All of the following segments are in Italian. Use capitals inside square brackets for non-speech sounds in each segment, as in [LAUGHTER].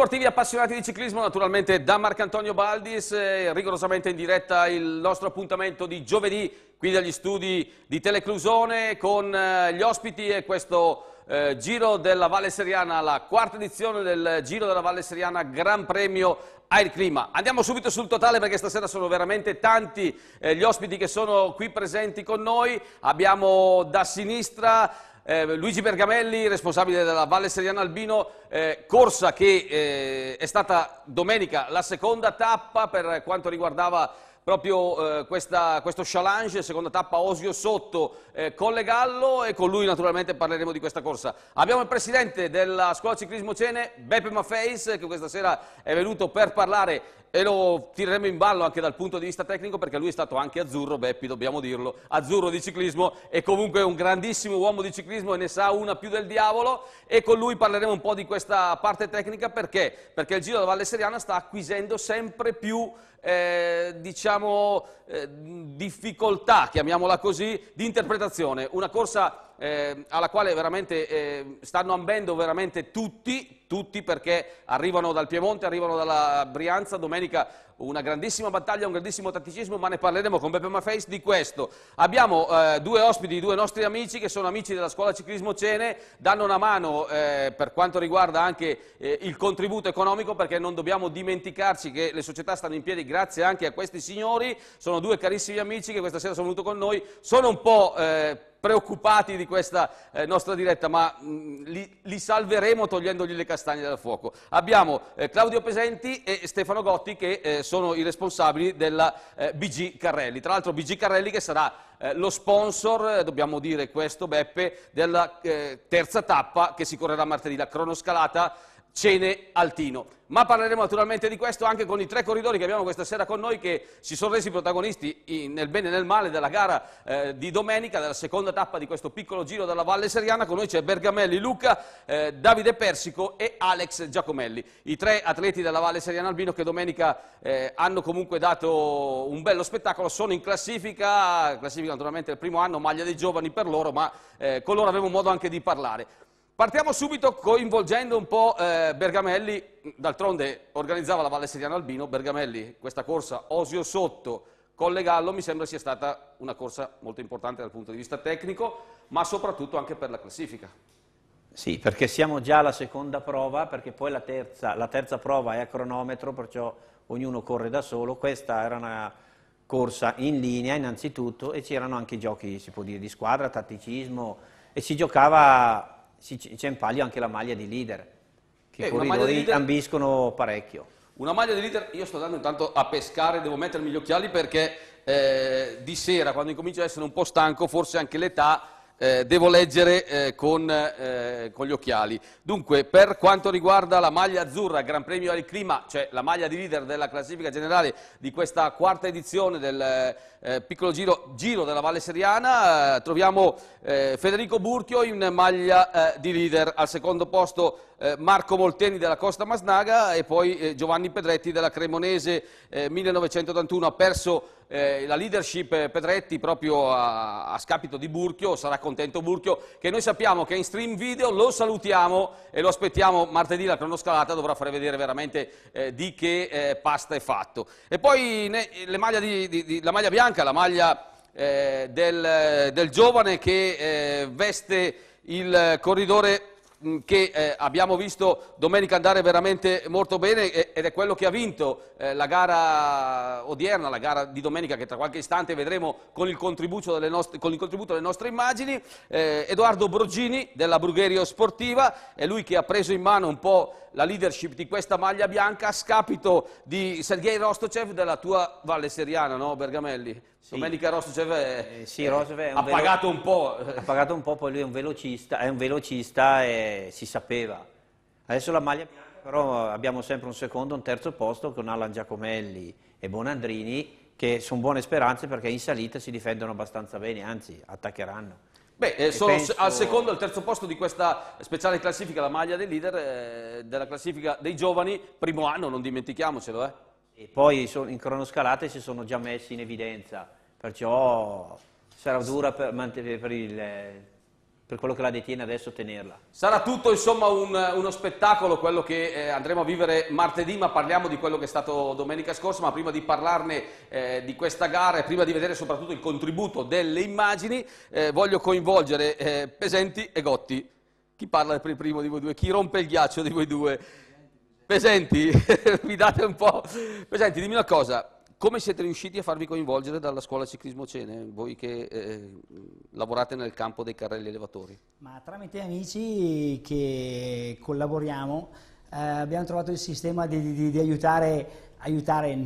sportivi appassionati di ciclismo, naturalmente da Marcantonio Baldis, eh, rigorosamente in diretta il nostro appuntamento di giovedì qui dagli studi di Teleclusone con eh, gli ospiti e questo eh, Giro della Valle Seriana, la quarta edizione del Giro della Valle Seriana Gran Premio Air Clima. Andiamo subito sul totale perché stasera sono veramente tanti eh, gli ospiti che sono qui presenti con noi. Abbiamo da sinistra eh, Luigi Bergamelli, responsabile della Valle Seriana Albino, eh, corsa che eh, è stata domenica la seconda tappa per quanto riguardava proprio eh, questa, questo challenge, seconda tappa Osio Sotto eh, con le Gallo e con lui naturalmente parleremo di questa corsa. Abbiamo il presidente della scuola ciclismo Cene, Beppe Maffeis, che questa sera è venuto per parlare e lo tireremo in ballo anche dal punto di vista tecnico perché lui è stato anche azzurro, Beppi dobbiamo dirlo, azzurro di ciclismo e comunque un grandissimo uomo di ciclismo e ne sa una più del diavolo e con lui parleremo un po' di questa parte tecnica perché? Perché il Giro della Valle Seriana sta acquisendo sempre più eh, diciamo, eh, difficoltà, chiamiamola così, di interpretazione. Una corsa eh, alla quale veramente eh, stanno ambendo veramente tutti, tutti perché arrivano dal Piemonte, arrivano dalla Brianza, domenica una grandissima battaglia, un grandissimo tatticismo, ma ne parleremo con Beppe Maffeis di questo. Abbiamo eh, due ospiti, due nostri amici che sono amici della scuola ciclismo Cene, danno una mano eh, per quanto riguarda anche eh, il contributo economico perché non dobbiamo dimenticarci che le società stanno in piedi grazie anche a questi signori, sono due carissimi amici che questa sera sono venuti con noi, sono un po' eh, preoccupati di questa eh, nostra diretta, ma mh, mm, li, li, salveremo togliendogli le castagne dal fuoco. Abbiamo eh, Claudio Pesenti e Stefano Gotti che eh, sono i responsabili della eh, BG Carrelli. Tra l'altro BG Carrelli che sarà eh, lo sponsor, eh, dobbiamo dire questo Beppe, della terza tappa che si correrà martedì, la cronoscalata cene Altino. Ma parleremo naturalmente di questo anche con i tre corridori che abbiamo questa sera con noi che si sono resi protagonisti in, nel bene e nel male della gara eh, di domenica, della seconda tappa di questo piccolo giro della Valle Seriana. Con noi c'è Bergamelli Luca, eh, Davide Persico e Alex Giacomelli. I tre atleti della Valle Seriana Albino che domenica eh, hanno comunque dato un bello spettacolo, sono in classifica, classifica naturalmente del primo anno, maglia dei giovani per loro, ma eh, con loro avremo modo anche di parlare. Partiamo subito coinvolgendo un po' eh, Bergamelli, d'altronde organizzava la Valle Seriano Albino, Bergamelli questa corsa Osio Sotto, con le Gallo mi sembra sia stata una corsa molto importante dal punto di vista tecnico, ma soprattutto anche per la classifica. Sì, perché siamo già alla seconda prova, perché poi la terza, la terza prova è a cronometro, perciò ognuno corre da solo, questa era una corsa in linea innanzitutto e c'erano anche giochi, si può dire, di squadra, tatticismo e si giocava si, c'è in palio anche la maglia di leader, che eh, i corridori leader... ambiscono parecchio. Una maglia di leader, io sto andando intanto a pescare, devo mettermi gli occhiali perché eh, di sera, quando incomincio ad essere un po' stanco, forse anche l'età eh, devo leggere eh, con, eh, con, gli occhiali. Dunque, per quanto riguarda la maglia azzurra, Gran Premio del Clima, cioè la maglia di leader della classifica generale di questa quarta edizione del eh, eh, piccolo giro, giro, della Valle Seriana, eh, troviamo Federico Burchio in maglia di leader, al secondo posto Marco Molteni della Costa Masnaga e poi Giovanni Pedretti della Cremonese 1981. Ha perso eh, la leadership eh, Pedretti proprio a, a, scapito di Burchio, sarà contento Burchio, che noi sappiamo che in stream video lo salutiamo e lo aspettiamo martedì la cronoscalata, dovrà fare vedere veramente eh, di che eh, pasta è fatto. E poi ne, di, di, di, la maglia bianca, la maglia eh, del, del, giovane che eh, veste il corridore Mm, che eh, abbiamo visto domenica andare veramente molto bene ed è quello che ha vinto eh, la gara odierna, la gara di domenica che tra qualche istante vedremo con il contributo delle nostre, contributo delle nostre immagini. Eh, Edoardo Brogini della Brugherio Sportiva è lui che ha preso in mano un po' la leadership di questa maglia bianca a scapito di Sergei Rostocev della tua Valle Seriana, no Bergamelli? Sì. Domenica Roseve cioè, eh, eh, sì, ha pagato un po'. Eh. Ha pagato un po', poi lui è un velocista, è un velocista e si sapeva. Adesso la maglia bianca, però abbiamo sempre un secondo, un terzo posto con Alan Giacomelli e Bonandrini, che sono buone speranze perché in salita si difendono abbastanza bene, anzi attaccheranno. Beh, eh, sono penso... al secondo e al terzo posto di questa speciale classifica, la maglia del leader eh, della classifica dei giovani, primo anno, non dimentichiamocelo. Eh e poi in cronoscalate si sono già messi in evidenza, perciò sarà dura per, per, il, per quello che la detiene adesso tenerla. Sarà tutto insomma un, uno spettacolo quello che eh, andremo a vivere martedì, ma parliamo di quello che è stato domenica scorsa, ma prima di parlarne eh, di questa gara e prima di vedere soprattutto il contributo delle immagini, eh, voglio coinvolgere eh, Pesenti e Gotti. Chi parla per il primo di voi due? Chi rompe il ghiaccio di voi due? Presenti, [LAUGHS] mi date un po'... Beh, dimmi una cosa, come siete riusciti a farvi coinvolgere dalla scuola ciclismo Cene, voi che eh, lavorate nel campo dei carrelli elevatori? Ma tramite amici che collaboriamo eh, abbiamo trovato il sistema di, di, di aiutare, aiutare,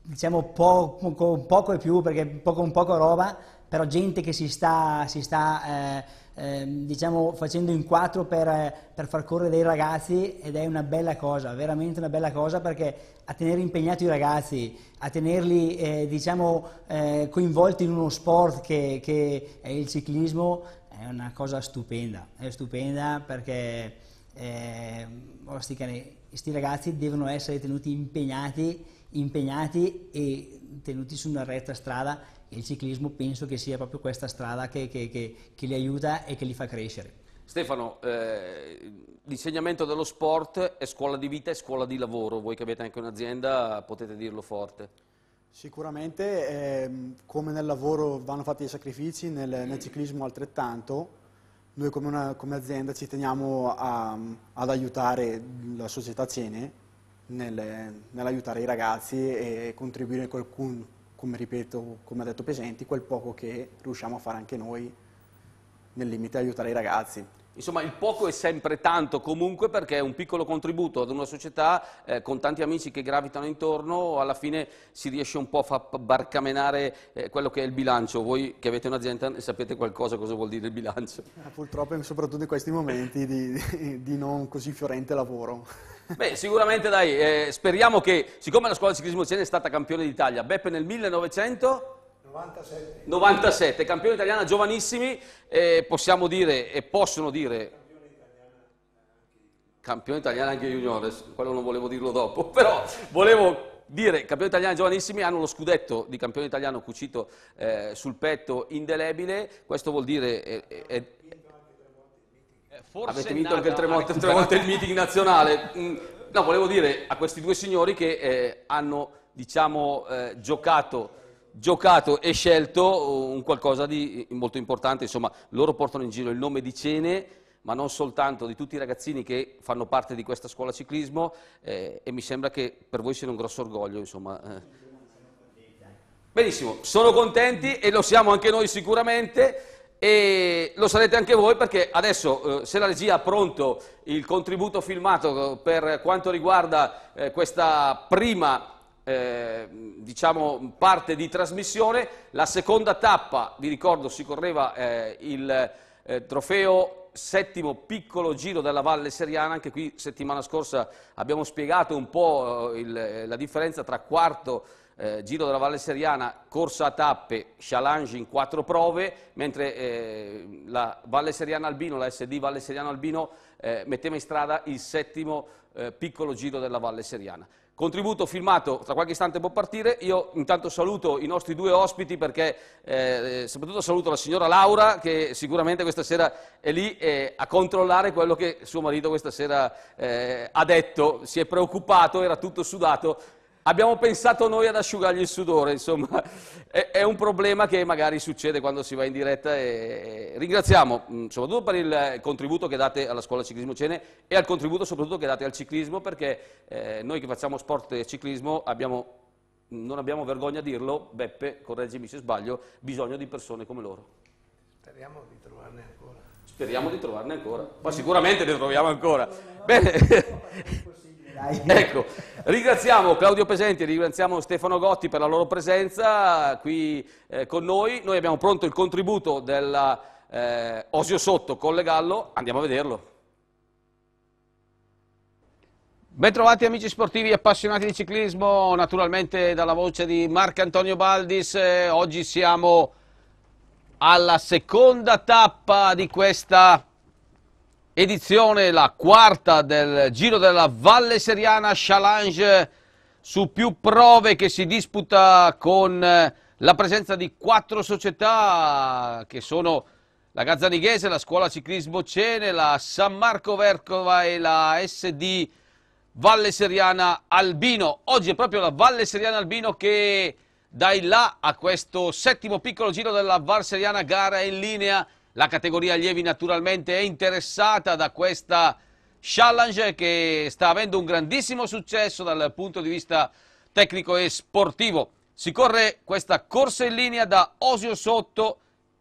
diciamo poco, poco, e più, perché poco, poco roba, però gente che si sta, si sta eh, Ehm, diciamo facendo in quattro per, per, far correre dei ragazzi ed è una bella cosa, veramente una bella cosa perché a tenere impegnati i ragazzi, a tenerli eh, diciamo, eh, coinvolti in uno sport che, che, è il ciclismo è una cosa stupenda, è stupenda perché eh, questi oh, ragazzi devono essere tenuti impegnati impegnati e tenuti su una retta strada e il ciclismo penso che sia proprio questa strada che, che, che, che li aiuta e che li fa crescere. Stefano, eh, l'insegnamento dello sport è scuola di vita e scuola di lavoro, voi che avete anche un'azienda potete dirlo forte. Sicuramente, eh, come nel lavoro vanno fatti i sacrifici, nel, nel ciclismo altrettanto, noi come, una, come, azienda ci teniamo a, ad aiutare la società Cene nel, nell'aiutare i ragazzi e contribuire qualcun, come ripeto, come ha detto Pesenti, quel poco che riusciamo a fare anche noi nel limite aiutare i ragazzi. Insomma, il poco è sempre tanto comunque perché è un piccolo contributo ad una società eh, con tanti amici che gravitano intorno, alla fine si riesce un po' a far barcamenare eh, quello che è il bilancio. Voi che avete un'azienda sapete qualcosa cosa vuol dire il bilancio. Eh, purtroppo, soprattutto in questi momenti di, di non così fiorente lavoro. Beh, sicuramente dai, eh, speriamo che, siccome la scuola di ciclismo Cena è stata campione d'Italia, Beppe nel 1900... 97. 97, campione italiana giovanissimi, eh, possiamo dire e possono dire... Campione italiana anche juniores, quello non volevo dirlo dopo, [LAUGHS] però volevo dire campione italiano giovanissimi hanno lo scudetto di campione italiano cucito eh, sul petto indelebile, questo vuol dire è, eh, è, eh, eh, forse Avete vinto anche tre volte, il, tremonto, il [LAUGHS] meeting nazionale. Mm, no, volevo dire a questi due signori che eh, hanno, diciamo, eh, giocato, giocato, e scelto un qualcosa di molto importante. Insomma, loro portano in giro il nome di Cene, ma non soltanto di tutti i ragazzini che fanno parte di questa scuola ciclismo eh, e mi sembra che per voi sia un grosso orgoglio, insomma. Eh. Benissimo, sono contenti e lo siamo anche noi sicuramente e lo sarete anche voi perché adesso eh, se la regia ha pronto il contributo filmato eh, per quanto riguarda eh, questa prima eh, diciamo, parte di trasmissione, la seconda tappa, vi ricordo, si correva eh, il eh, trofeo settimo piccolo giro della Valle Seriana, anche qui settimana scorsa abbiamo spiegato un po' il, la differenza tra quarto e eh, Giro della Valle Seriana, corsa a tappe, challenge in quattro prove, mentre eh, la Valle Seriana Albino, la SD Valle Seriana Albino, eh, metteva in strada il settimo eh, piccolo Giro della Valle Seriana. Contributo filmato, tra qualche istante può partire, io intanto saluto i nostri due ospiti perché eh, eh, soprattutto saluto la signora Laura che sicuramente questa sera è lì a controllare quello che suo marito questa sera ha detto, si è preoccupato, era tutto sudato, abbiamo pensato noi ad asciugargli il sudore, insomma, [LAUGHS] è, è, un problema che magari succede quando si va in diretta e ringraziamo mm, soprattutto per il contributo che date alla scuola ciclismo Cene e al contributo soprattutto che date al ciclismo perché eh, noi che facciamo sport e ciclismo abbiamo, non abbiamo vergogna a dirlo, Beppe, correggimi se sbaglio, bisogno di persone come loro. Speriamo di trovarne ancora. Speriamo di trovarne ancora, ma sicuramente ne troviamo ancora. Bene. [LAUGHS] [LAUGHS] Ecco, ringraziamo Claudio Pesenti e ringraziamo Stefano Gotti per la loro presenza qui eh, con noi. Noi abbiamo pronto il contributo dell'Osio eh, Sotto con Le Gallo, andiamo a vederlo. Bentrovati amici sportivi appassionati di ciclismo, naturalmente dalla voce di Marco Antonio Baldis, eh, oggi siamo alla seconda tappa di questa edizione, la quarta del Giro della Valle Seriana Challenge su più prove che si disputa con eh, la presenza di quattro società che sono la Gazzanighese, la Scuola Ciclismo Cene, la San Marco Vercova e la SD Valle Seriana Albino. Oggi è proprio la Valle Seriana Albino che dà il là a questo settimo piccolo giro della Valle Seriana gara in linea la categoria allievi naturalmente è interessata da questa challenge che sta avendo un grandissimo successo dal punto di vista tecnico e sportivo. Si corre questa corsa in linea da Osio Sotto,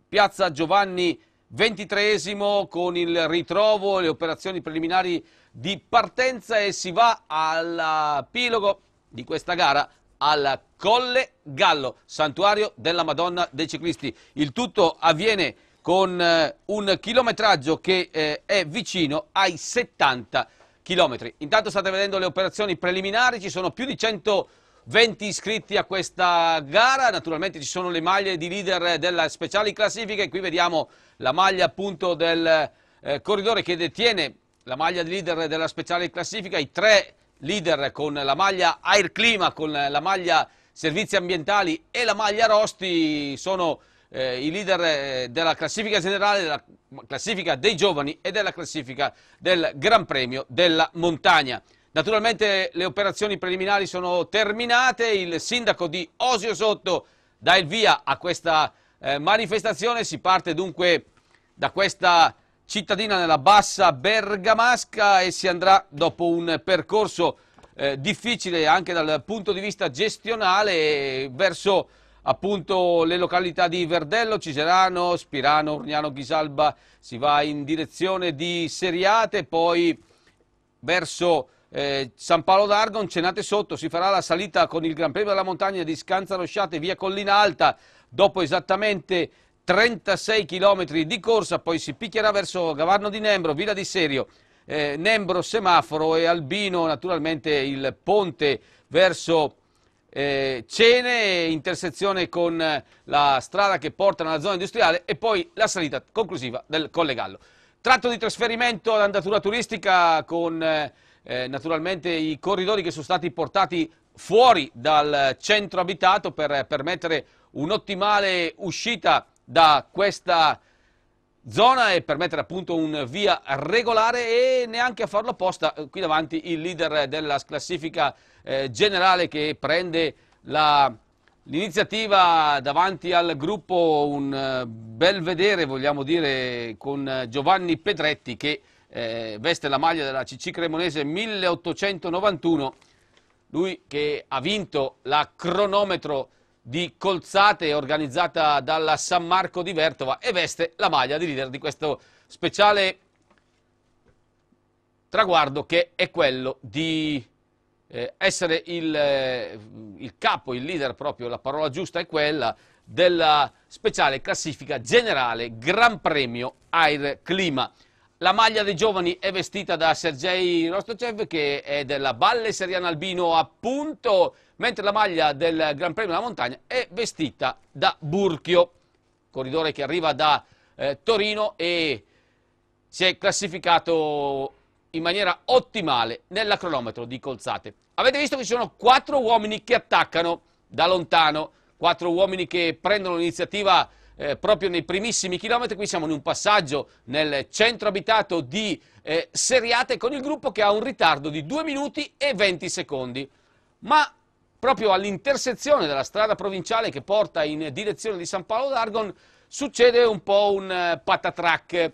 piazza Giovanni XXIII con il ritrovo, le operazioni preliminari di partenza e si va all'epilogo di questa gara al Colle Gallo, santuario della Madonna dei ciclisti. Il tutto avviene con eh, un chilometraggio che eh, è vicino ai 70 km. Intanto state vedendo le operazioni preliminari, ci sono più di 120 iscritti a questa gara, naturalmente ci sono le maglie di leader della speciali classifica e qui vediamo la maglia appunto del eh, corridore che detiene la maglia di leader della speciale classifica, i tre leader con la maglia Air Clima, con la maglia Servizi Ambientali e la maglia Rosti sono eh, i leader eh, della classifica generale, della classifica dei giovani e della classifica del Gran Premio della Montagna. Naturalmente le operazioni preliminari sono terminate, il sindaco di Osio Sotto dà il via a questa eh, manifestazione, si parte dunque da questa cittadina nella bassa bergamasca e si andrà dopo un percorso eh, difficile anche dal punto di vista gestionale verso appunto le località di Verdello, Ciserano, Spirano, Urgnano, Ghisalba, si va in direzione di Seriate, poi verso eh, San Paolo d'Argon, Cenate Sotto, si farà la salita con il Gran Premio della Montagna di Scanza Rosciate via Collina Alta, dopo esattamente 36 km di corsa, poi si picchierà verso Gavarno di Nembro, Villa di Serio, eh, Nembro Semaforo e Albino, naturalmente il ponte verso eh, Cene, intersezione con la strada che porta nella zona industriale e poi la salita conclusiva del Colle Gallo. Tratto di trasferimento all'andatura turistica con eh, eh, naturalmente i corridori che sono stati portati fuori dal centro abitato per permettere un'ottimale uscita da questa zona e permettere appunto un via regolare e neanche a farlo apposta eh, qui davanti il leader della classifica eh, generale che prende l'iniziativa davanti al gruppo un eh, bel vedere vogliamo dire con Giovanni Pedretti che eh, veste la maglia della CC Cremonese 1891 lui che ha vinto la cronometro di colzate organizzata dalla San Marco di Vertova e veste la maglia di leader di questo speciale traguardo che è quello di eh, essere il, eh, il, capo, il leader proprio, la parola giusta è quella, della speciale classifica generale Gran Premio Air Clima. La maglia dei giovani è vestita da Sergei Rostocev che è della Valle Seriana Albino appunto, mentre la maglia del Gran Premio della Montagna è vestita da Burchio, corridore che arriva da eh, Torino e si è classificato in maniera ottimale nella cronometro di Colzate. Avete visto che ci sono quattro uomini che attaccano da lontano, quattro uomini che prendono l'iniziativa eh, proprio nei primissimi chilometri, qui siamo in un passaggio nel centro abitato di eh, Seriate con il gruppo che ha un ritardo di 2 minuti e 20 secondi. Ma proprio all'intersezione della strada provinciale che porta in direzione di San Paolo d'Argon succede un po' un eh, patatrack.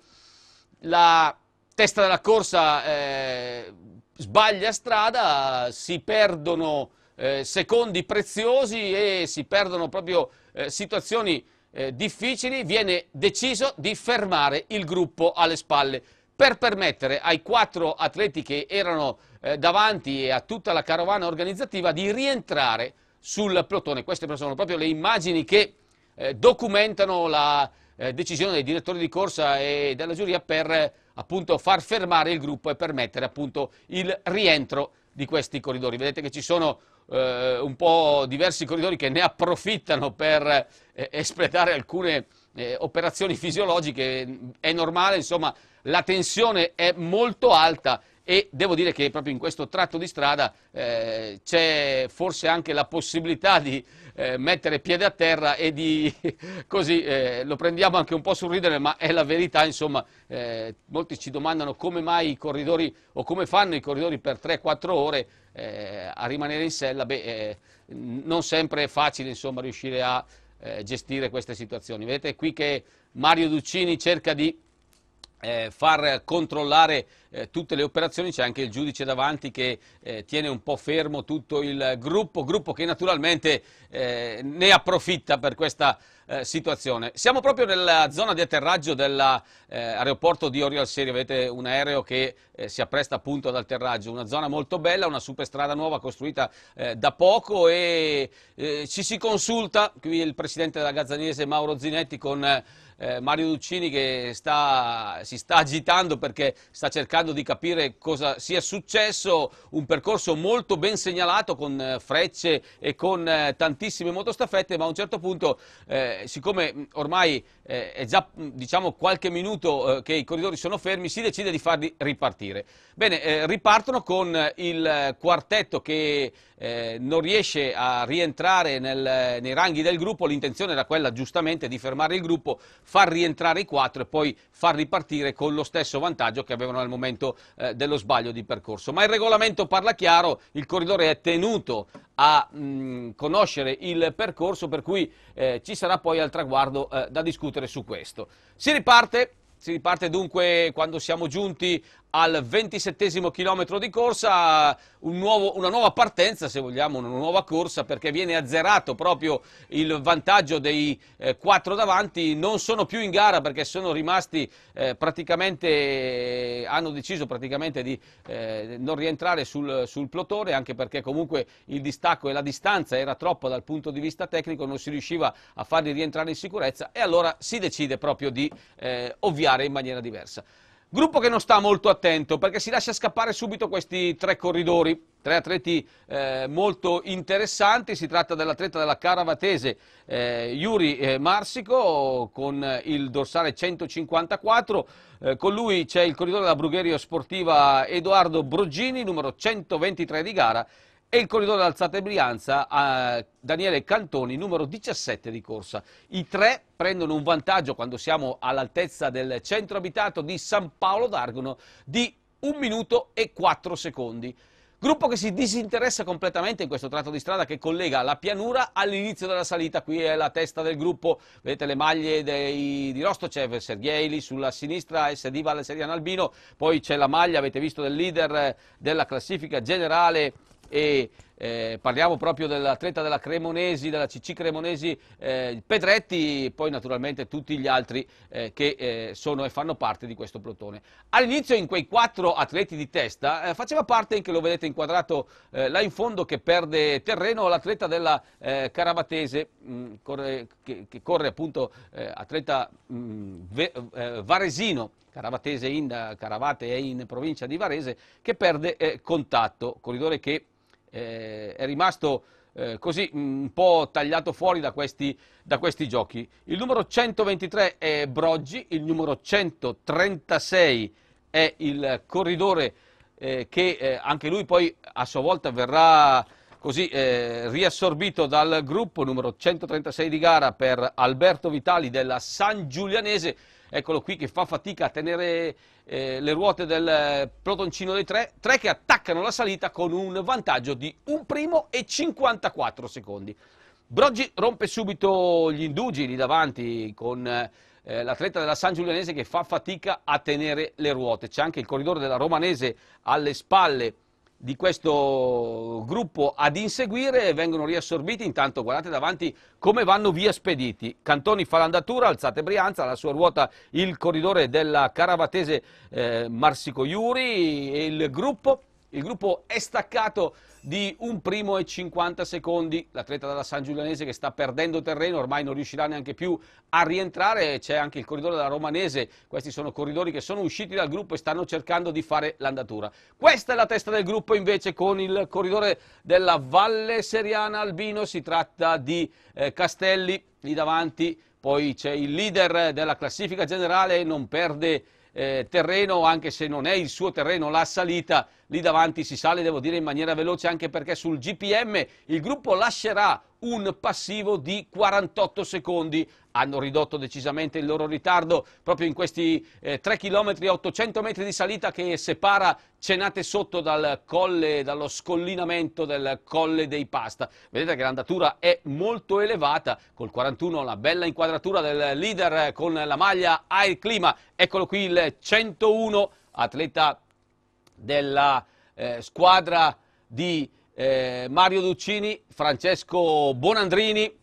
La testa della corsa eh, sbaglia strada, si perdono eh, secondi preziosi e si perdono proprio eh, situazioni eh, difficili, viene deciso di fermare il gruppo alle spalle per permettere ai quattro atleti che erano eh, davanti e a tutta la carovana organizzativa di rientrare sul plotone. Queste sono proprio le immagini che eh, documentano la eh, decisione dei direttori di corsa e della giuria per appunto far fermare il gruppo e permettere appunto il rientro di questi corridori. Vedete che ci sono eh, un po' diversi corridori che ne approfittano per eh, espletare alcune eh, operazioni fisiologiche, è normale, insomma, la tensione è molto alta e devo dire che proprio in questo tratto di strada eh, c'è forse anche la possibilità di eh, mettere piede a terra e di [LAUGHS] così eh, lo prendiamo anche un po' sul ridere ma è la verità insomma eh, molti ci domandano come mai i corridori o come fanno i corridori per 3-4 ore eh, a rimanere in sella, beh, eh, non sempre è facile insomma, riuscire a eh, gestire queste situazioni. Vedete qui che Mario Duccini cerca di eh, far controllare eh, tutte le operazioni, c'è anche il giudice davanti che eh, tiene un po' fermo tutto il gruppo, gruppo che naturalmente eh, ne approfitta per questa eh, situazione. Siamo proprio nella zona di atterraggio dell'aeroporto eh, di Oriol Seri, avete un aereo che si appresta appunto ad atterraggio, una zona molto bella, una superstrada nuova costruita da poco e ci si consulta, qui il presidente della Gazzaniese Mauro Zinetti con eh, Mario Duccini che sta, si sta agitando perché sta cercando di capire cosa sia successo, un percorso molto ben segnalato con eh, frecce e con eh, tantissime motostaffette, ma a un certo punto, eh, siccome mm, ormai eh, è già mm, diciamo, qualche minuto eh, che i corridori sono fermi, si decide di farli ripartire. Bene, ripartono con il quartetto che non riesce a rientrare nel, nei ranghi del gruppo, l'intenzione era quella giustamente di fermare il gruppo, far rientrare i quattro e poi far ripartire con lo stesso vantaggio che avevano al momento eh, dello sbaglio di percorso. Ma il regolamento parla chiaro, il corridore è tenuto a mh, mm, conoscere il percorso, per cui eh, ci sarà poi al traguardo eh, da discutere su questo. Si riparte, si riparte dunque quando siamo giunti al 27 chilometro di corsa, un nuovo, una nuova partenza, se vogliamo, una nuova corsa, perché viene azzerato proprio il vantaggio dei eh, quattro davanti, non sono più in gara perché sono rimasti eh, praticamente, hanno deciso praticamente di eh, non rientrare sul, sul plotone, anche perché comunque il distacco e la distanza era troppa dal punto di vista tecnico, non si riusciva a farli rientrare in sicurezza e allora si decide proprio di eh, ovviare in maniera diversa. Gruppo che non sta molto attento perché si lascia scappare subito questi tre corridori, tre atleti eh, molto interessanti, si tratta dell'atleta della Caravatese eh, Yuri eh, Marsico con il dorsale 154, eh, con lui c'è il corridore della Brugherio Sportiva Edoardo Broggini, numero 123 di gara e il corridore d'alzata e Brianza a Daniele Cantoni, numero 17 di corsa. I tre prendono un vantaggio quando siamo all'altezza del centro abitato di San Paolo d'Argono di 1 minuto e 4 secondi. Gruppo che si disinteressa completamente in questo tratto di strada che collega la pianura all'inizio della salita. Qui è la testa del gruppo, vedete le maglie dei, di Rostocev, Sergei lì sulla sinistra, SD Valeserian Albino, poi c'è la maglia, avete visto, del leader eh, della classifica generale e eh, parliamo proprio dell'atleta della Cremonesi, della CC Cremonesi eh, Pedretti, poi naturalmente tutti gli altri eh, che eh, sono e fanno parte di questo plotone. All'inizio in quei quattro atleti di testa eh, faceva parte, anche lo vedete inquadrato eh, là in fondo che perde terreno, l'atleta della Caravatese mh, mm, corre, che, che, corre appunto atleta mh, mm, ve, Varesino. Caravatese in, Caravate è in provincia di Varese, che perde contatto, corridore che eh, è rimasto eh, così mm, un po' tagliato fuori da questi, da questi, giochi. Il numero 123 è Broggi, il numero 136 è il corridore eh, che eh, anche lui poi a sua volta verrà così eh, riassorbito dal gruppo numero 136 di gara per Alberto Vitali della San Giulianese eccolo qui che fa fatica a tenere eh, le ruote del protoncino dei tre, tre che attaccano la salita con un vantaggio di un primo e 54 secondi. Broggi rompe subito gli indugi lì davanti con eh, l'atleta della San Giulianese che fa fatica a tenere le ruote. C'è anche il corridore della Romanese alle spalle di questo gruppo ad inseguire vengono riassorbiti, intanto guardate davanti come vanno via spediti. Cantoni fa l'andatura, alzate Brianza, alla sua ruota il corridore della caravatese eh, Marsico Iuri e il gruppo il gruppo è staccato di un primo e 50 secondi. L'atleta dalla San Giulianese che sta perdendo terreno, ormai non riuscirà neanche più a rientrare. C'è anche il corridore della Romanese. Questi sono corridori che sono usciti dal gruppo e stanno cercando di fare l'andatura. Questa è la testa del gruppo invece con il corridore della Valle Seriana Albino. Si tratta di eh, Castelli lì davanti. Poi c'è il leader della classifica generale, non perde eh, terreno anche se non è il suo terreno la salita lì davanti si sale, devo dire, in maniera veloce anche perché sul GPM il gruppo lascerà un passivo di 48 secondi. Hanno ridotto decisamente il loro ritardo proprio in questi eh, 3 km 800 metri di salita che separa Cenate sotto dal colle, dallo scollinamento del colle dei Pasta. Vedete che l'andatura è molto elevata, col 41 la bella inquadratura del leader con la maglia Air Clima. Eccolo qui il 101, atleta della eh, squadra di eh, Mario Duccini, Francesco Bonandrini,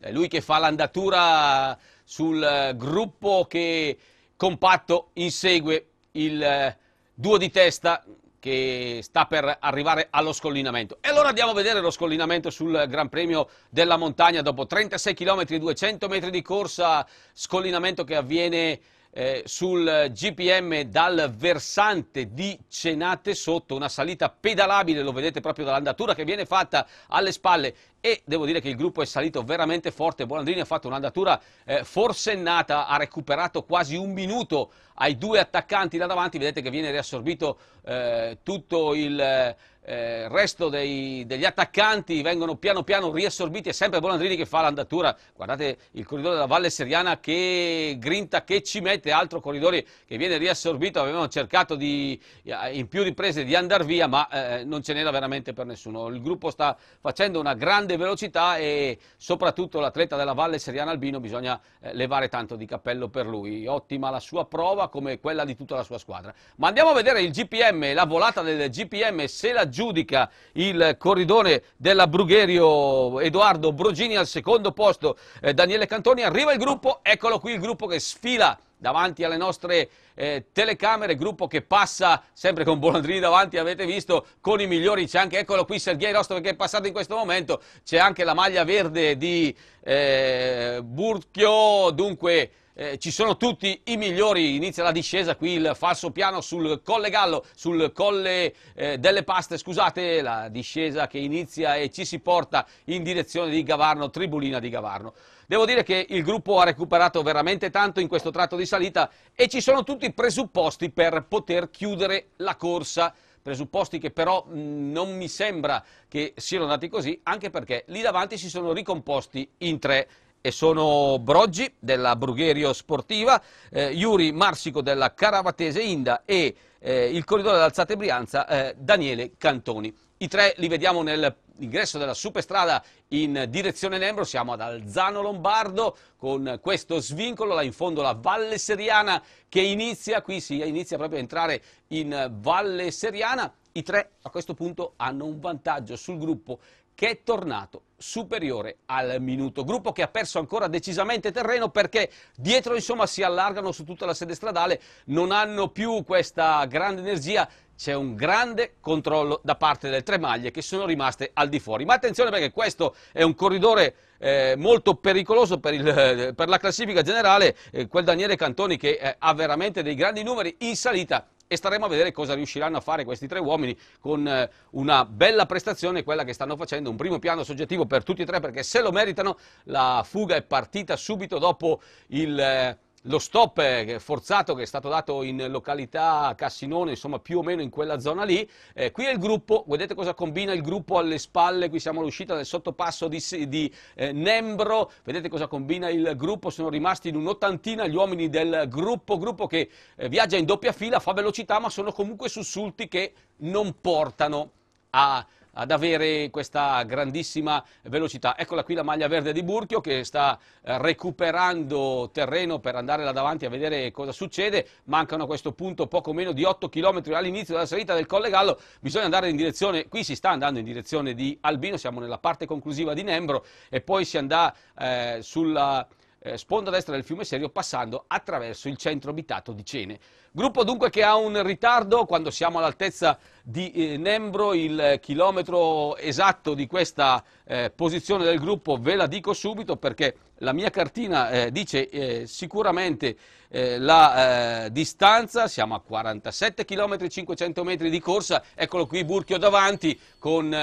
è lui che fa l'andatura sul eh, gruppo che compatto insegue il eh, duo di testa che sta per arrivare allo scollinamento. E allora andiamo a vedere lo scollinamento sul Gran Premio della Montagna dopo 36 km e 200 metri di corsa, scollinamento che avviene eh, sul GPM dal versante di Cenate sotto, una salita pedalabile, lo vedete proprio dall'andatura che viene fatta alle spalle e devo dire che il gruppo è salito veramente forte, Bonandrini ha fatto un'andatura eh, forsennata, ha recuperato quasi un minuto ai due attaccanti là davanti, vedete che viene riassorbito eh, tutto il... Eh, resto dei, degli attaccanti vengono piano piano riassorbiti è sempre Bonandrini che fa l'andatura guardate il corridore della Valle Seriana che grinta che ci mette altro corridore che viene riassorbito avevano cercato di, eh, in più riprese di andare via ma eh, non ce n'era veramente per nessuno il gruppo sta facendo una grande grande velocità e soprattutto l'atleta della Valle Seriana Albino bisogna eh, levare tanto di cappello per lui. Ottima la sua prova come quella di tutta la sua squadra. Ma andiamo a vedere il GPM, la volata del GPM, se la giudica il corridone della Brugherio Edoardo Brogini al secondo posto, eh, Daniele Cantoni, arriva il gruppo, eccolo qui il gruppo che sfila davanti alle nostre eh, telecamere, gruppo che passa sempre con Bolandrini davanti, avete visto, con i migliori, c'è anche, eccolo qui Sergei Rostov che è passato in questo momento, c'è anche la maglia verde di eh, Burchio, dunque... Eh, ci sono tutti i migliori, inizia la discesa, qui il falso piano sul Colle Gallo, sul Colle eh, delle Paste, scusate, la discesa che inizia e ci si porta in direzione di Gavarno, Tribulina di Gavarno. Devo dire che il gruppo ha recuperato veramente tanto in questo tratto di salita e ci sono tutti i presupposti per poter chiudere la corsa presupposti che però mm, non mi sembra che siano andati così, anche perché lì davanti si sono ricomposti in tre e sono Broggi della Brugherio Sportiva, eh, Iuri Marsico della Caravatese Inda e eh, il corridore dell'Alzate Brianza eh, Daniele Cantoni. I tre li vediamo nel l'ingresso della superstrada in direzione Nembro, siamo ad Alzano Lombardo con questo svincolo, là in fondo la Valle Seriana che inizia, qui si inizia proprio a entrare in Valle Seriana, i tre a questo punto hanno un vantaggio sul gruppo che è tornato superiore al minuto. Gruppo che ha perso ancora decisamente terreno perché dietro insomma si allargano su tutta la sede stradale, non hanno più questa grande energia c'è un grande controllo da parte delle tre maglie che sono rimaste al di fuori. Ma attenzione perché questo è un corridore eh, molto pericoloso per, il, eh, per, la classifica generale, eh, quel Daniele Cantoni che eh, ha veramente dei grandi numeri in salita e staremo a vedere cosa riusciranno a fare questi tre uomini con eh, una bella prestazione, quella che stanno facendo, un primo piano soggettivo per tutti e tre perché se lo meritano la fuga è partita subito dopo il eh, lo stop eh, forzato che è stato dato in località Cassinone, insomma più o meno in quella zona lì. Eh, qui è il gruppo, vedete cosa combina il gruppo alle spalle, qui siamo all'uscita del sottopasso di, di eh, Nembro, vedete cosa combina il gruppo, sono rimasti in un'ottantina gli uomini del gruppo, gruppo che eh, viaggia in doppia fila, fa velocità ma sono comunque sussulti che non portano a ad avere questa grandissima velocità. Eccola qui la maglia verde di Burchio che sta eh, recuperando terreno per andare là davanti a vedere cosa succede. Mancano a questo punto poco meno di 8 km all'inizio della salita del Colle Gallo. Bisogna andare in direzione, qui si sta andando in direzione di Albino, siamo nella parte conclusiva di Nembro e poi si andrà eh, sulla eh, sponda destra del fiume Serio passando attraverso il centro abitato di Cene. Gruppo dunque che ha un ritardo quando siamo all'altezza di eh, Nembro, il chilometro esatto di questa eh, posizione del gruppo ve la dico subito perché la mia cartina eh, dice eh, sicuramente eh, la distanza, siamo a 47 km 500 metri di corsa, eccolo qui Burchio davanti con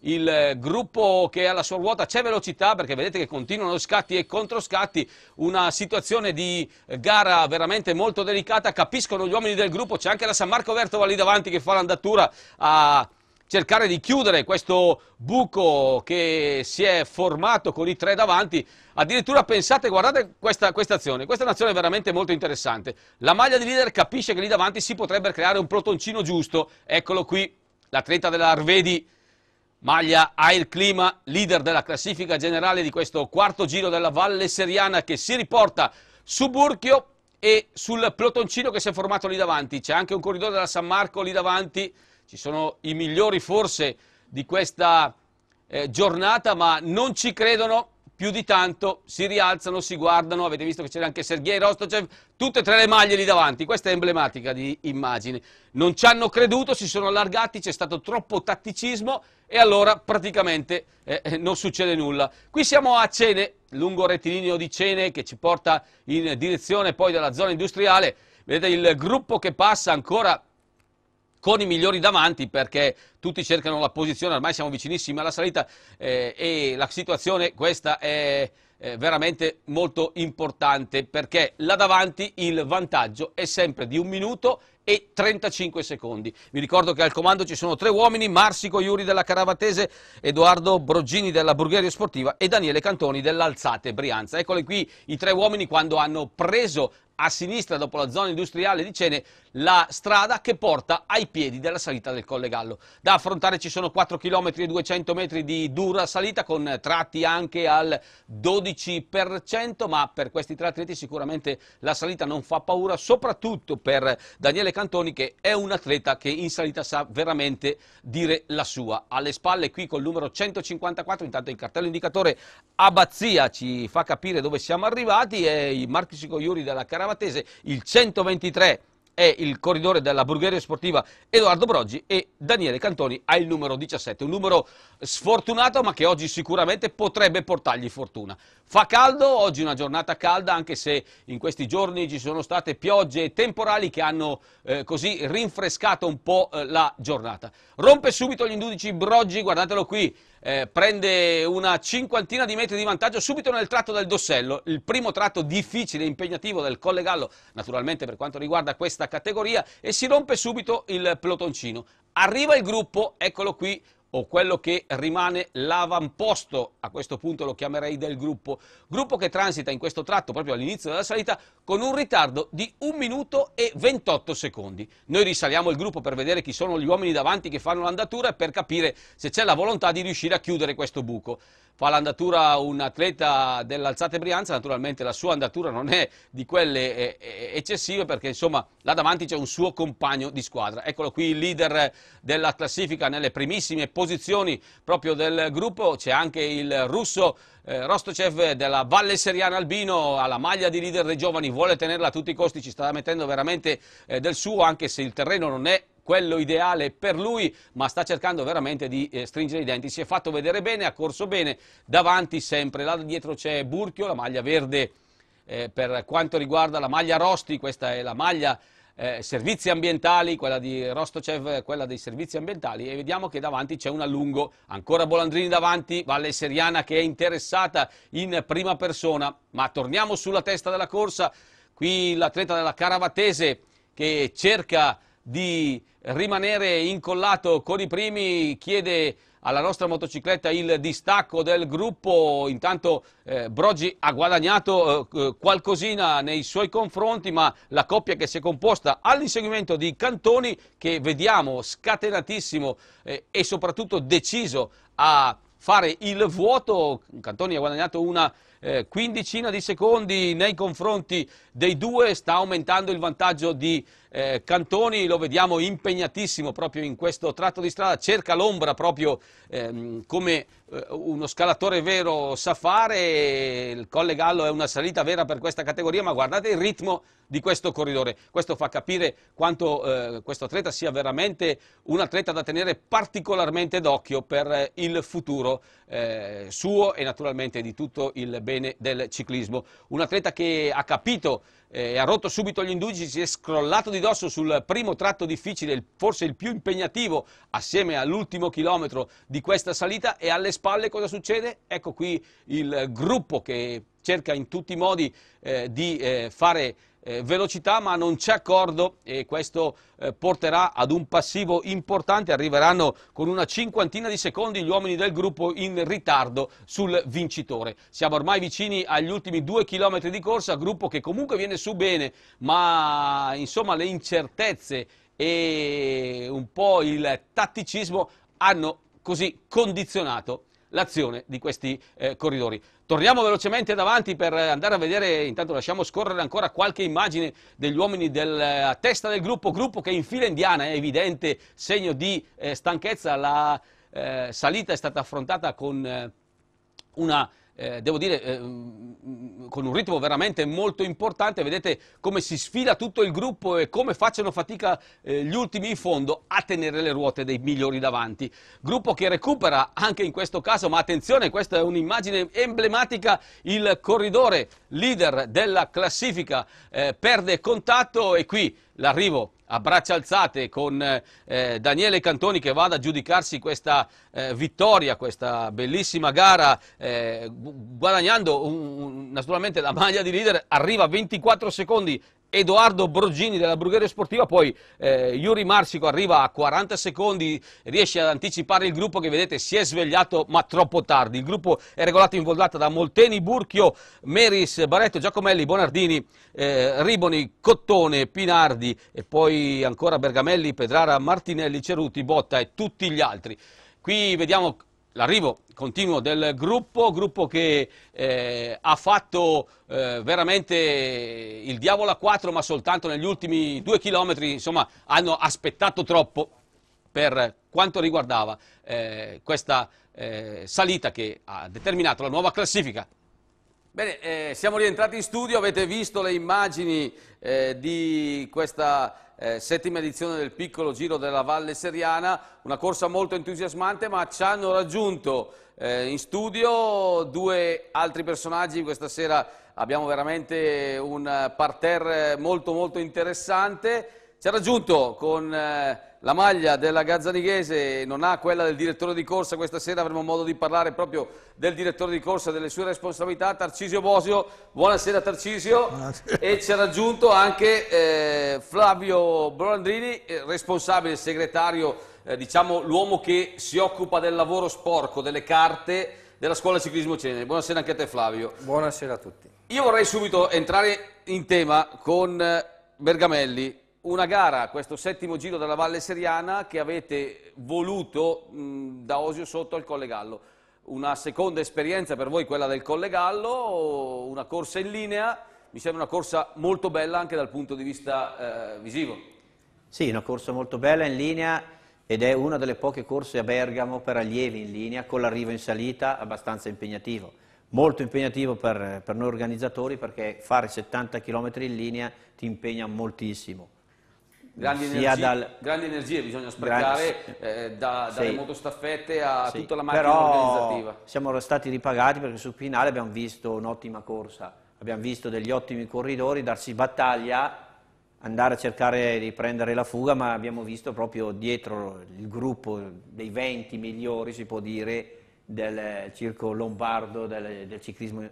il gruppo che alla sua ruota c'è velocità perché vedete che continuano scatti e controscatti, una situazione di gara veramente molto delicata, capiscono gli uomini del gruppo, c'è anche la San Marco Vertova lì davanti che fa l'andatura a cercare di chiudere questo buco che si è formato con i tre davanti. Addirittura pensate, guardate questa, questa azione, questa è un'azione veramente molto interessante. La maglia di leader capisce che lì davanti si potrebbe creare un protoncino giusto, eccolo qui, l'atleta della Arvedi, maglia Air Clima, leader della classifica generale di questo quarto giro della Valle Seriana che si riporta su Burchio e sul protoncino che si è formato lì davanti. C'è anche un corridore della San Marco lì davanti, ci sono i migliori forse di questa eh, giornata, ma non ci credono più di tanto, si rialzano, si guardano, avete visto che c'era anche Sergei Rostocev, tutte e tre le maglie lì davanti, questa è emblematica di immagine. Non ci hanno creduto, si sono allargati, c'è stato troppo tatticismo e allora praticamente eh, eh, non succede nulla. Qui siamo a Cene, lungo rettilineo di Cene che ci porta in direzione poi della zona industriale, vedete il gruppo che passa ancora con i migliori davanti perché tutti cercano la posizione, ormai siamo vicinissimi alla salita eh, e la situazione questa è eh, veramente molto importante perché là davanti il vantaggio è sempre di un minuto e 35 secondi. Vi ricordo che al comando ci sono tre uomini, Marsico Iuri della Caravatese, Edoardo Broggini della Burgheria Sportiva e Daniele Cantoni dell'Alzate Brianza. Eccole qui i tre uomini quando hanno preso a sinistra dopo la zona industriale di Cene la strada che porta ai piedi della salita del Colle Gallo. Da affrontare ci sono 4 km e 200 metri di dura salita con tratti anche al 12%, ma per questi tre atleti sicuramente la salita non fa paura, soprattutto per Daniele Cantoni che è un atleta che in salita sa veramente dire la sua. Alle spalle qui col numero 154, intanto il cartello indicatore Abazzia ci fa capire dove siamo arrivati e il Marcus Cogliuri della Caravatese, il 123 è il corridore della Bulgaria Sportiva Edoardo Broggi e Daniele Cantoni ha il numero 17, un numero sfortunato ma che oggi sicuramente potrebbe portargli fortuna. Fa caldo, oggi una giornata calda anche se in questi giorni ci sono state piogge temporali che hanno eh, così rinfrescato un po' eh, la giornata. Rompe subito gli indudici Broggi, guardatelo qui, eh, prende una cinquantina di metri di vantaggio subito nel tratto del Dossello, il primo tratto difficile e impegnativo del Colle Gallo, naturalmente per quanto riguarda questa categoria, e si rompe subito il pelotoncino. Arriva il gruppo, eccolo qui, o quello che rimane l'avamposto, a questo punto lo chiamerei del gruppo, gruppo che transita in questo tratto proprio all'inizio della salita con un ritardo di 1 minuto e 28 secondi. Noi risaliamo il gruppo per vedere chi sono gli uomini davanti che fanno l'andatura e per capire se c'è la volontà di riuscire a chiudere questo buco fa l'andatura un atleta dell'Alzate Brianza, naturalmente la sua andatura non è di quelle eh, eh, eccessive perché insomma là davanti c'è un suo compagno di squadra. Eccolo qui il leader della classifica nelle primissime posizioni proprio del gruppo, c'è anche il russo eh, Rostocev della Valle Seriana Albino alla maglia di leader dei giovani, vuole tenerla a tutti i costi, ci sta mettendo veramente del suo anche se il terreno non è quello ideale per lui, ma sta cercando veramente di eh, stringere i denti. Si è fatto vedere bene, ha corso bene, davanti sempre. Là dietro c'è Burchio, la maglia verde eh, per quanto riguarda la maglia Rosti, questa è la maglia eh, servizi ambientali, quella di Rostocev, quella dei servizi ambientali e vediamo che davanti c'è un allungo, ancora Bolandrini davanti, Valle Seriana che è interessata in prima persona, ma torniamo sulla testa della corsa, qui l'atleta della Caravatese che cerca di rimanere incollato con i primi, chiede alla nostra motocicletta il distacco del gruppo, intanto eh, Broggi ha guadagnato eh, eh, qualcosina nei suoi confronti, ma la coppia che si è composta all'inseguimento di Cantoni, che vediamo scatenatissimo eh, e soprattutto deciso a fare il vuoto, Cantoni ha guadagnato una eh, quindicina di secondi nei confronti dei due, sta aumentando il vantaggio di eh, Cantoni, lo vediamo impegnatissimo proprio in questo tratto di strada, cerca l'ombra proprio ehm, come eh, uno scalatore vero sa fare, il Colle Gallo è una salita vera per questa categoria, ma guardate il ritmo di questo corridore, questo fa capire quanto eh, questo atleta sia veramente un atleta da tenere particolarmente d'occhio per eh, il futuro eh, suo e naturalmente di tutto il bene del ciclismo. Un atleta che ha capito eh, ha rotto subito gli indugi, si è scrollato di dosso sul primo tratto difficile, forse il più impegnativo, assieme all'ultimo chilometro di questa salita e alle spalle cosa succede? Ecco qui il gruppo che cerca in tutti i modi eh, di eh, fare eh, velocità ma non c'è accordo e questo eh, porterà ad un passivo importante, arriveranno con una cinquantina di secondi gli uomini del gruppo in ritardo sul vincitore. Siamo ormai vicini agli ultimi due chilometri di corsa, gruppo che comunque viene su bene ma insomma le incertezze e un po' il tatticismo hanno così condizionato l'azione di questi eh, corridori. Torniamo velocemente davanti per eh, andare a vedere, intanto lasciamo scorrere ancora qualche immagine degli uomini della eh, testa del gruppo, gruppo che in fila indiana è evidente segno di eh, stanchezza, la eh, salita è stata affrontata con eh, una eh, devo dire, eh, mm, con un ritmo veramente molto importante. Vedete come si sfila tutto il gruppo e come facciano fatica eh, gli ultimi in fondo a tenere le ruote dei migliori davanti. Gruppo che recupera anche in questo caso, ma attenzione, questa è un'immagine emblematica, il corridore leader della classifica eh, perde contatto e qui l'arrivo a braccia alzate con eh, Daniele Cantoni che vada a giudicarsi questa eh, vittoria, questa bellissima gara, eh, guadagnando un, un, naturalmente la maglia di leader, arriva a 24 secondi Edoardo Broggini della Brugheria Sportiva, poi eh, Yuri Marsico arriva a 40 secondi, riesce ad anticipare il gruppo che vedete si è svegliato ma troppo tardi. Il gruppo è regolato in volata da Molteni, Burchio, Meris, Baretto, Giacomelli, Bonardini, eh, Riboni, Cottone, Pinardi e poi ancora Bergamelli, Pedrara, Martinelli, Ceruti, Botta e tutti gli altri. Qui vediamo l'arrivo continuo del gruppo, gruppo che eh, ha fatto eh, veramente il diavolo a quattro ma soltanto negli ultimi due chilometri, insomma, hanno aspettato troppo per quanto riguardava eh, questa eh, salita che ha determinato la nuova classifica. Bene, eh, siamo rientrati in studio, avete visto le immagini eh, di questa eh, settima edizione del piccolo giro della Valle Seriana, una corsa molto entusiasmante ma ci hanno raggiunto eh, in studio due altri personaggi, questa sera abbiamo veramente un parterre molto molto interessante, ci ha raggiunto con... Eh, la maglia della Gazzanighese non ha quella del direttore di corsa, questa sera avremo modo di parlare proprio del direttore di corsa, delle sue responsabilità, Tarcisio Bosio, buonasera Tarcisio buonasera. e ci ha raggiunto anche eh, Flavio Brolandrini, eh, responsabile, segretario, eh, diciamo l'uomo che si occupa del lavoro sporco, delle carte della scuola ciclismo Cenere. Buonasera anche a te Flavio. Buonasera a tutti. Io vorrei subito entrare in tema con eh, Bergamelli, una gara, questo settimo giro della Valle Seriana, che avete voluto mh, da Osio sotto al Colle Gallo. Una seconda esperienza per voi, quella del Colle Gallo, una corsa in linea, mi sembra una corsa molto bella anche dal punto di vista eh, visivo. Sì, una corsa molto bella in linea ed è una delle poche corse a Bergamo per allievi in linea, con l'arrivo in salita abbastanza impegnativo. Molto impegnativo per, per noi organizzatori perché fare 70 km in linea ti impegna moltissimo grandi, energie, dal... grandi energie bisogna sprecare grandi... eh, da, dalle sì. motostaffette a sì. tutta la macchina Però organizzativa. siamo stati ripagati perché sul finale abbiamo visto un'ottima corsa, abbiamo visto degli ottimi corridori darsi battaglia andare a cercare di prendere la fuga, ma abbiamo visto proprio dietro il gruppo dei 20 migliori, si può dire, del circo lombardo del, del ciclismo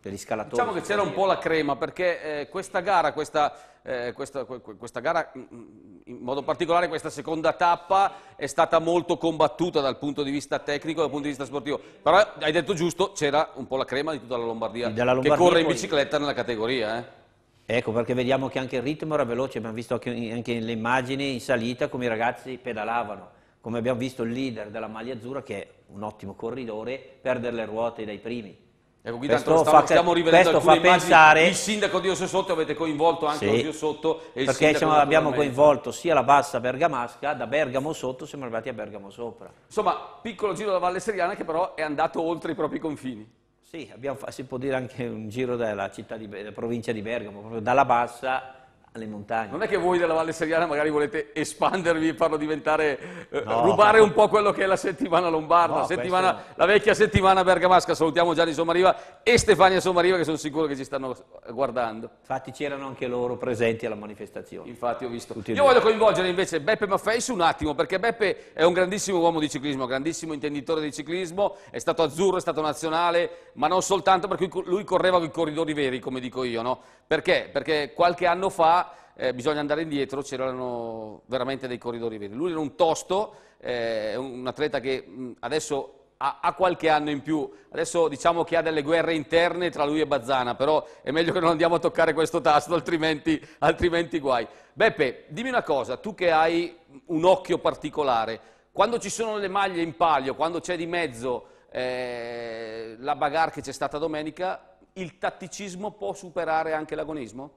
per gli scalatori. Diciamo che c'era un po' la crema perché eh, questa gara, questa, eh, questa, questa gara, mm, mm, in modo particolare questa seconda tappa è stata molto combattuta dal punto di vista tecnico e dal punto di vista sportivo. Però hai detto giusto, c'era un po' la crema di tutta la Lombardia, Lombardia che corre in bicicletta nella categoria. Eh. Ecco, perché vediamo che anche il ritmo era veloce, abbiamo visto anche, anche le immagini in salita come i ragazzi pedalavano come abbiamo visto il leader della maglia azzurra che è un ottimo corridore, perdere le ruote dai primi. Ecco, Guida, questo stiamo, fa, stiamo rivedendo questo immagini. pensare... Il sindaco di Ossossotto avete coinvolto anche sì, Ossossotto e Perché siamo, abbiamo coinvolto sia la bassa bergamasca, da Bergamo sotto siamo arrivati a Bergamo sopra. Insomma, piccolo giro da Valle Seriana che però è andato oltre i propri confini. Sì, abbiamo, si può dire anche un giro della, di, della provincia di Bergamo, proprio dalla bassa alle montagne. Non è che voi della Valle Seriana magari volete espandervi e farlo diventare, eh, rubare un po' quello che è la settimana lombarda, no, settimana, questo... la vecchia settimana bergamasca. Salutiamo Gianni Sommariva e Stefania Sommariva che sono sicuro che ci stanno guardando. Infatti c'erano anche loro presenti alla manifestazione. Infatti ho visto. Tutti Io voglio coinvolgere invece Beppe Maffei su un attimo perché Beppe è un grandissimo uomo di ciclismo, grandissimo intenditore di ciclismo, è stato azzurro, è stato nazionale, ma non soltanto perché lui correva con i corridori veri, come dico io, no? Perché? Perché qualche anno fa eh, bisogna andare indietro, c'erano veramente dei corridori veri. Lui era un tosto, eh, un atleta che mh, adesso ha, qualche anno in più. Adesso diciamo che ha delle guerre interne tra lui e Bazzana, però è meglio che non andiamo a toccare questo tasto, altrimenti, altrimenti guai. Beppe, dimmi una cosa, tu che hai un occhio particolare, quando ci sono le maglie in palio, quando c'è di mezzo eh, la bagarre che c'è stata domenica, il tatticismo può superare anche l'agonismo?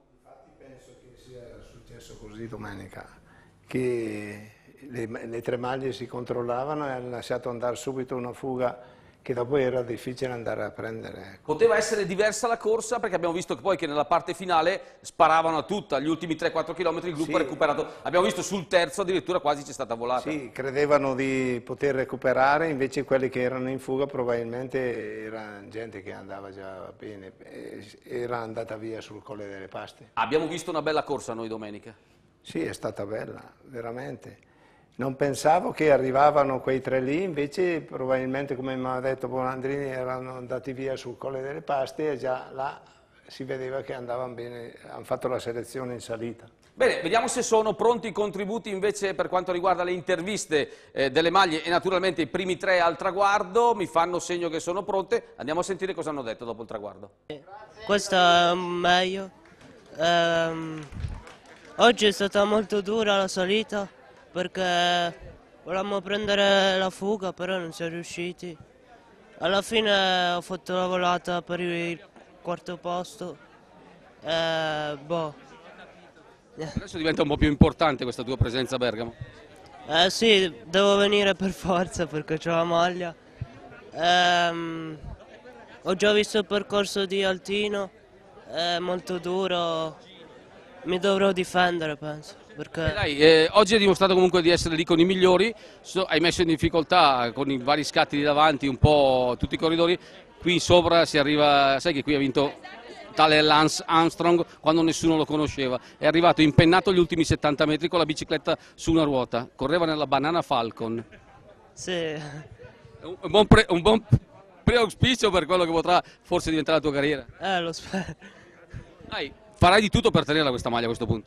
così domenica, che le, le tre maglie si controllavano e hanno lasciato andare subito una fuga che dopo era difficile andare a prendere. Ecco. Poteva essere diversa la corsa perché abbiamo visto che poi che nella parte finale sparavano a tutta, gli ultimi 3-4 km il gruppo sì. ha recuperato, abbiamo visto sul terzo addirittura quasi c'è stata volata. Sì, credevano di poter recuperare, invece quelli che erano in fuga probabilmente era gente che andava già bene, era andata via sul Colle delle Paste. Abbiamo visto una bella corsa noi domenica. Sì, è stata bella, veramente. Non pensavo che arrivavano quei tre lì, invece probabilmente, come mi ha detto Bonandrini, erano andati via sul Colle delle Paste e già là si vedeva che andavano bene, hanno fatto la selezione in salita. Bene, vediamo se sono pronti i contributi invece per quanto riguarda le interviste eh, delle maglie e naturalmente i primi tre al traguardo, mi fanno segno che sono pronte, andiamo a sentire cosa hanno detto dopo il traguardo. Questo è meglio. Um... Oggi è stata molto dura la salita perché volevamo prendere la fuga però non siamo riusciti. Alla fine ho fatto la volata per il quarto posto. Eh, boh. Adesso diventa un po' più importante questa tua presenza a Bergamo. Eh sì, devo venire per forza perché ho la maglia. Eh, ho già visto il percorso di Altino, è molto duro, mi dovrò difendere, penso. Perché... Eh, dai, eh, oggi hai dimostrato comunque di essere lì con i migliori, so, hai messo in difficoltà con i vari scatti di davanti un po' tutti i corridori, qui sopra si arriva, sai che qui ha vinto tale Lance Armstrong quando nessuno lo conosceva, è arrivato impennato gli ultimi 70 metri con la bicicletta su una ruota, correva nella banana Falcon. Sì. Un buon, pre, un buon preauspicio per quello che potrà forse diventare la tua carriera. Eh, lo spero. Dai, farai di tutto per tenerla questa maglia a questo punto.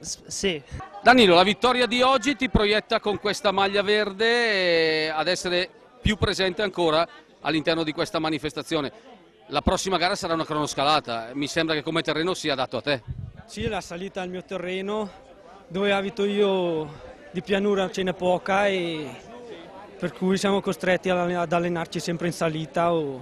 S sì. Danilo, la vittoria di oggi ti proietta con questa maglia verde eh, ad essere più presente ancora all'interno di questa manifestazione. La prossima gara sarà una cronoscalata, mi sembra che come terreno sia adatto a te. Sì, la salita al mio terreno, dove abito io di pianura ce n'è poca e per cui siamo costretti ad allenarci sempre in salita o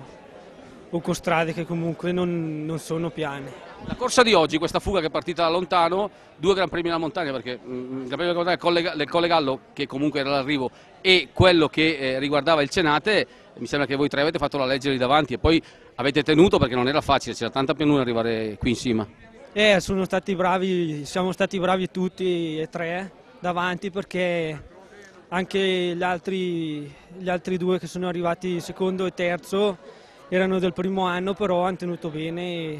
o con strade che comunque non, non sono piane. La corsa di oggi, questa fuga che è partita da lontano, due Gran Premi mm, mm, della montagna, perché il Gran Premio della montagna del Colle Gallo, che comunque era l'arrivo, e quello che eh, riguardava il Cenate, mi sembra che voi tre avete fatto la legge lì davanti e poi avete tenuto perché non era facile, c'era tanta pianura arrivare qui in cima. Eh, sono stati bravi, siamo stati bravi tutti e tre davanti perché anche gli altri, gli altri due che sono arrivati secondo e terzo erano del primo anno, però hanno tenuto bene e,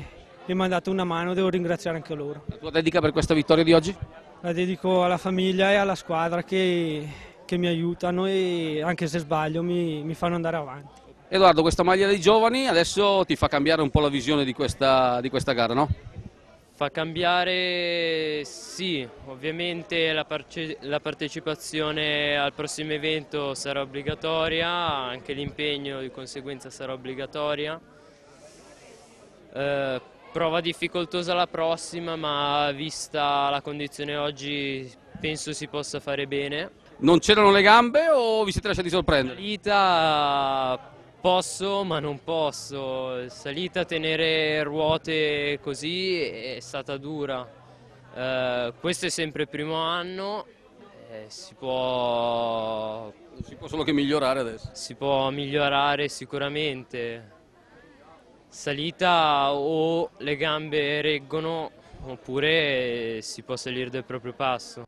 e mi hanno dato una mano, devo ringraziare anche loro. La tua dedica per questa vittoria di oggi? La dedico alla famiglia e alla squadra che, che mi aiutano e anche se sbaglio mi, mi fanno andare avanti. Edoardo, questa maglia dei giovani adesso ti fa cambiare un po' la visione di questa, di questa gara, no? Fa cambiare, sì, ovviamente la, la, partecipazione al prossimo evento sarà obbligatoria, anche l'impegno di conseguenza sarà obbligatoria. Eh, prova difficoltosa la prossima, ma vista la condizione oggi penso si possa fare bene. Non c'erano le gambe o vi siete lasciati sorprendere? La vita Posso, ma non posso. Salita a tenere ruote così è stata dura. Eh, questo è sempre il primo anno, eh, si può... Si può solo che migliorare adesso. Si può migliorare sicuramente. Salita o le gambe reggono oppure si può salire del proprio passo.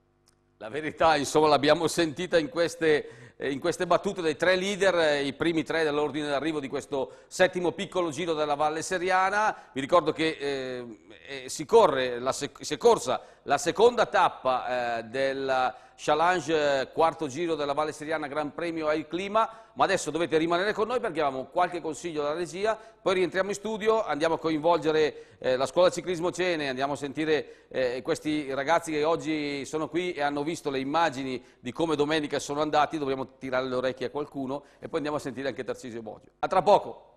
La verità, insomma, l'abbiamo sentita in queste in queste battute dei tre leader, eh, i primi tre dell'ordine d'arrivo di questo settimo piccolo giro della Valle Seriana. Vi ricordo che eh, eh si, corre, la, si è corsa la seconda tappa eh, del challenge quarto giro della Valle Seriana Gran Premio è clima, ma adesso dovete rimanere con noi perché abbiamo qualche consiglio dalla regia, poi rientriamo in studio, andiamo a coinvolgere eh, la scuola ciclismo Cene, andiamo a sentire eh, questi ragazzi che oggi sono qui e hanno visto le immagini di come domenica sono andati, dobbiamo tirare le orecchie a qualcuno e poi andiamo a sentire anche Tarcisio Boggio. A tra poco!